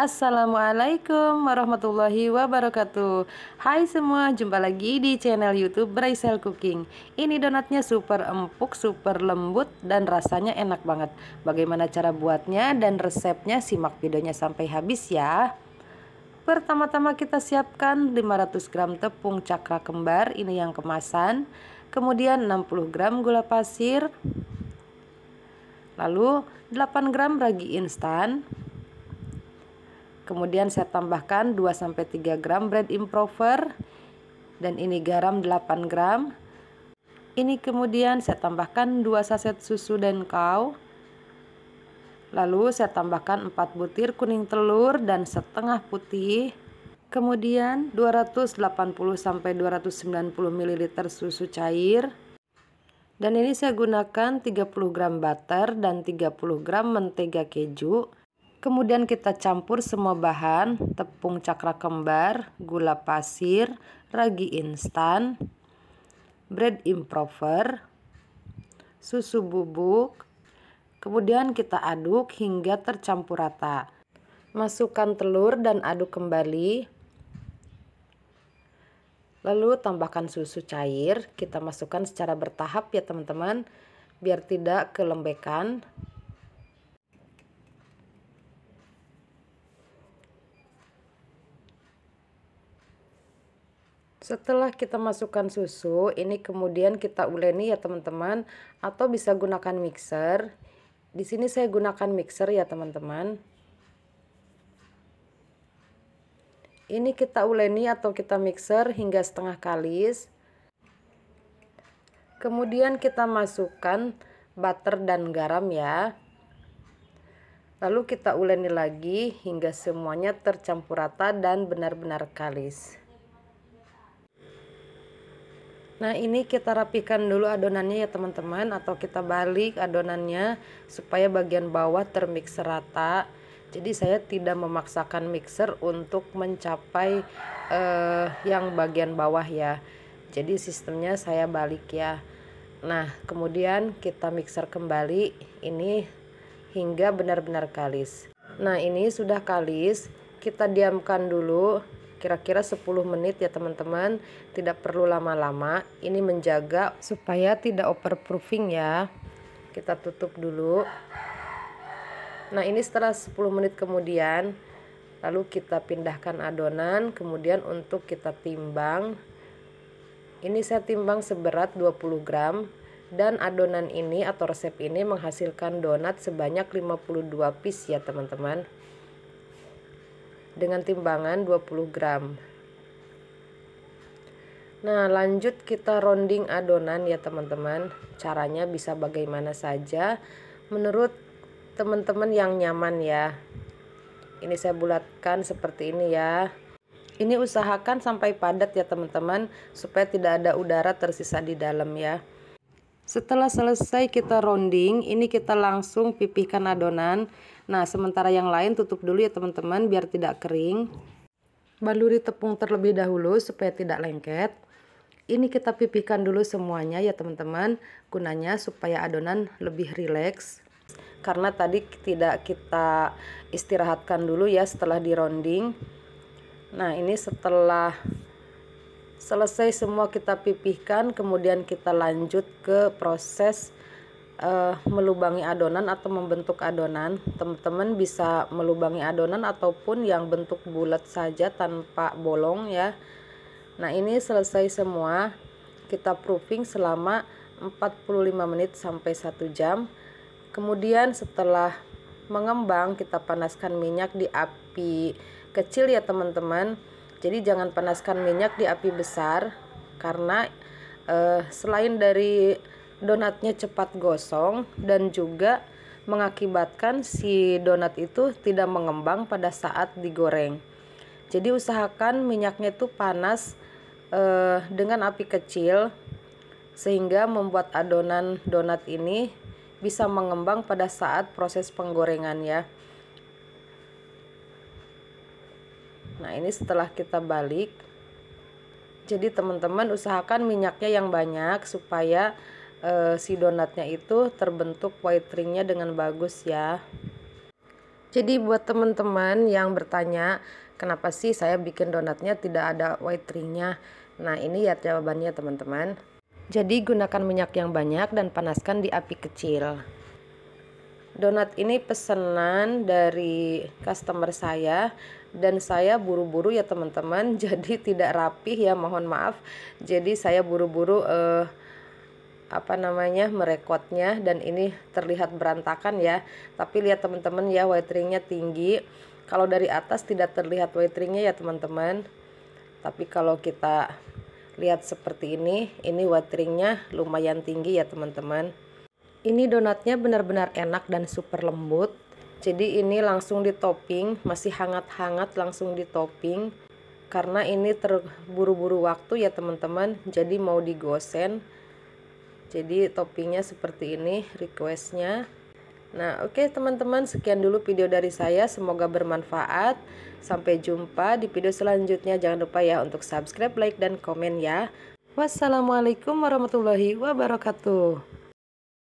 Assalamualaikum warahmatullahi wabarakatuh Hai semua, jumpa lagi di channel youtube Braisel Cooking Ini donatnya super empuk, super lembut dan rasanya enak banget Bagaimana cara buatnya dan resepnya simak videonya sampai habis ya Pertama-tama kita siapkan 500 gram tepung cakra kembar Ini yang kemasan Kemudian 60 gram gula pasir Lalu 8 gram ragi instan Kemudian saya tambahkan 2 3 gram bread improver dan ini garam 8 gram. Ini kemudian saya tambahkan 2 saset susu dan kau. Lalu saya tambahkan 4 butir kuning telur dan setengah putih. Kemudian 280 290 ml susu cair. Dan ini saya gunakan 30 gram butter dan 30 gram mentega keju. Kemudian kita campur semua bahan, tepung cakra kembar, gula pasir, ragi instan, bread improver, susu bubuk. Kemudian kita aduk hingga tercampur rata. Masukkan telur dan aduk kembali. Lalu tambahkan susu cair, kita masukkan secara bertahap ya teman-teman, biar tidak kelembekan. Setelah kita masukkan susu, ini kemudian kita uleni ya teman-teman atau bisa gunakan mixer. Di sini saya gunakan mixer ya teman-teman. Ini kita uleni atau kita mixer hingga setengah kalis. Kemudian kita masukkan butter dan garam ya. Lalu kita uleni lagi hingga semuanya tercampur rata dan benar-benar kalis. Nah ini kita rapikan dulu adonannya ya teman-teman atau kita balik adonannya supaya bagian bawah termix rata. Jadi saya tidak memaksakan mixer untuk mencapai eh, yang bagian bawah ya. Jadi sistemnya saya balik ya. Nah kemudian kita mixer kembali ini hingga benar-benar kalis. Nah ini sudah kalis kita diamkan dulu kira-kira 10 menit ya teman-teman tidak perlu lama-lama ini menjaga supaya tidak overproofing ya kita tutup dulu nah ini setelah 10 menit kemudian lalu kita pindahkan adonan kemudian untuk kita timbang ini saya timbang seberat 20 gram dan adonan ini atau resep ini menghasilkan donat sebanyak 52 piece ya teman-teman dengan timbangan 20 gram. Nah, lanjut kita rounding adonan ya teman-teman. Caranya bisa bagaimana saja menurut teman-teman yang nyaman ya. Ini saya bulatkan seperti ini ya. Ini usahakan sampai padat ya teman-teman supaya tidak ada udara tersisa di dalam ya. Setelah selesai kita rounding, ini kita langsung pipihkan adonan. Nah, sementara yang lain tutup dulu ya teman-teman biar tidak kering. Baluri tepung terlebih dahulu supaya tidak lengket. Ini kita pipihkan dulu semuanya ya teman-teman. Gunanya supaya adonan lebih rileks. Karena tadi tidak kita istirahatkan dulu ya setelah di rounding. Nah, ini setelah selesai semua kita pipihkan kemudian kita lanjut ke proses uh, melubangi adonan atau membentuk adonan teman-teman bisa melubangi adonan ataupun yang bentuk bulat saja tanpa bolong ya nah ini selesai semua kita proofing selama 45 menit sampai 1 jam kemudian setelah mengembang kita panaskan minyak di api kecil ya teman-teman jadi jangan panaskan minyak di api besar karena eh, selain dari donatnya cepat gosong dan juga mengakibatkan si donat itu tidak mengembang pada saat digoreng. Jadi usahakan minyaknya itu panas eh, dengan api kecil sehingga membuat adonan donat ini bisa mengembang pada saat proses penggorengannya. Nah, ini setelah kita balik. Jadi teman-teman usahakan minyaknya yang banyak supaya e, si donatnya itu terbentuk white ringnya dengan bagus ya. Jadi buat teman-teman yang bertanya, kenapa sih saya bikin donatnya tidak ada white ringnya? Nah ini ya jawabannya teman-teman. Jadi gunakan minyak yang banyak dan panaskan di api kecil donat ini pesenan dari customer saya dan saya buru-buru ya teman-teman jadi tidak rapih ya mohon maaf jadi saya buru-buru eh, apa namanya merekodnya dan ini terlihat berantakan ya tapi lihat teman-teman ya ringnya tinggi kalau dari atas tidak terlihat ringnya ya teman-teman tapi kalau kita lihat seperti ini ini wateringnya lumayan tinggi ya teman-teman ini donatnya benar-benar enak dan super lembut. Jadi ini langsung di topping, masih hangat-hangat langsung di topping. Karena ini terburu-buru waktu ya teman-teman, jadi mau digosen. Jadi toppingnya seperti ini requestnya. Nah, oke okay, teman-teman, sekian dulu video dari saya. Semoga bermanfaat. Sampai jumpa di video selanjutnya. Jangan lupa ya untuk subscribe, like, dan komen ya. Wassalamualaikum warahmatullahi wabarakatuh.